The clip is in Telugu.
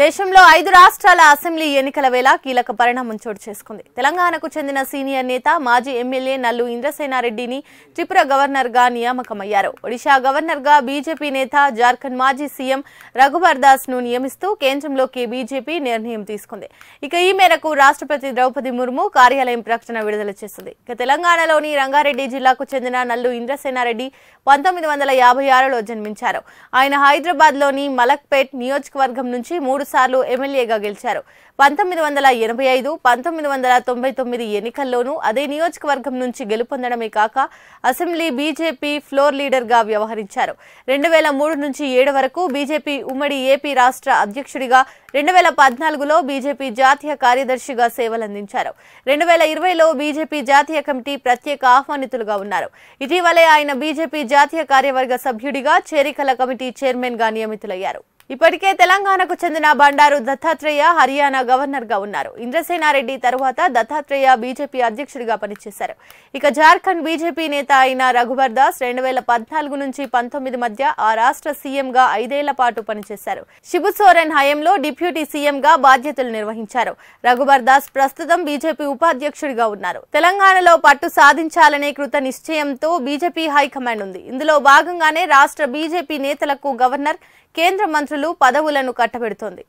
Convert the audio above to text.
దేశంలో ఐదు రాష్ట్రాల అసెంబ్లీ ఎన్నికల వేళ కీలక పరిణామం చోటు చేసుకుంది తెలంగాణకు చెందిన సీనియర్ నేత మాజీ ఎమ్మెల్యే నల్లు ఇంద్రసేనారెడ్డిని త్రిపుర గవర్నర్ గా నియామకమయ్యారు ఒడిశా గవర్నర్ గా బీజేపీ నేత జార్ఖండ్ మాజీ సీఎం రఘుబర్ దాస్ ను నియమిస్తూ కేంద్రంలోకి బీజేపీ నిర్ణయం తీసుకుంది ఇక ఈ మేరకు రాష్ట్రపతి ద్రౌపది ముర్ము కార్యాలయం ప్రకటన విడుదల చేసింది ఇక తెలంగాణలోని రంగారెడ్డి జిల్లాకు చెందిన నల్లు ఇంద్రసేనారెడ్డి పంతొమ్మిది వందల యాభై ఆరులో జన్మించారు ఆయన హైదరాబాద్ లోని మలక్పేట్ నియోజకవర్గం నుంచి మూడు మూడు సార్లు ఎమ్మెల్యేగా గెలిచారు పంతొమ్మిది వందల ఎనభై ఐదు పంతొమ్మిది వందల తొంభై తొమ్మిది ఎన్నికల్లోనూ అదే నియోజకవర్గం నుంచి గెలుపొందడమే కాక అసెంబ్లీ బీజేపీ ఫ్లోర్ లీడర్గా వ్యవహరించారు రెండు వేల మూడు నుంచి ఏడు వరకు బీజేపీ ఉమ్మడి ఏపీ రాష్ట్ర అధ్యక్షుడిగా రెండు వేల పద్నాలుగులో బీజేపీ జాతీయ కార్యదర్శిగా సేవలందించారు రెండు వేల ఇరవైలో బీజేపీ జాతీయ కమిటీ ప్రత్యేక ఆహ్వానితులుగా ఉన్నారు ఇటీవలే ఆయన బీజేపీ జాతీయ కార్యవర్గ సభ్యుడిగా చేరికల కమిటీ చైర్మన్ గా నియమితులయ్యారు ఇప్పటికే తెలంగాణకు చెందిన బండారు దత్తాత్రేయ హర్యానా గవర్నర్ గా ఉన్నారు ఇంద్రసేనారెడ్డి తరువాత దత్తాత్రేయ బీజేపీ అధ్యక్షుడిగా పనిచేశారు ఇక జార్ఖండ్ బీజేపీ నేత అయిన రఘుబర్ దాస్ రెండు వేల పద్నాలుగు నుంచి పంతొమ్మిది మధ్య ఆ రాష్ట్ర సీఎం గా ఐదేళ్ల పాటు పనిచేశారు శిబు సోరెన్ హయంలో డిప్యూటీ డిప్యూటీ సీఎంగా బాధ్యతలు నిర్వహించారు రఘుబర్ దాస్ ప్రస్తుతం బీజేపీ ఉపాధ్యక్షుడిగా ఉన్నారు తెలంగాణలో పట్టు సాధించాలనే కృత నిశ్చయంతో బీజేపీ హైకమాండ్ ఉంది ఇందులో భాగంగానే రాష్ట్ర బీజేపీ నేతలకు గవర్నర్ కేంద్ర మంత్రులు పదవులను కట్టబెడుతోంది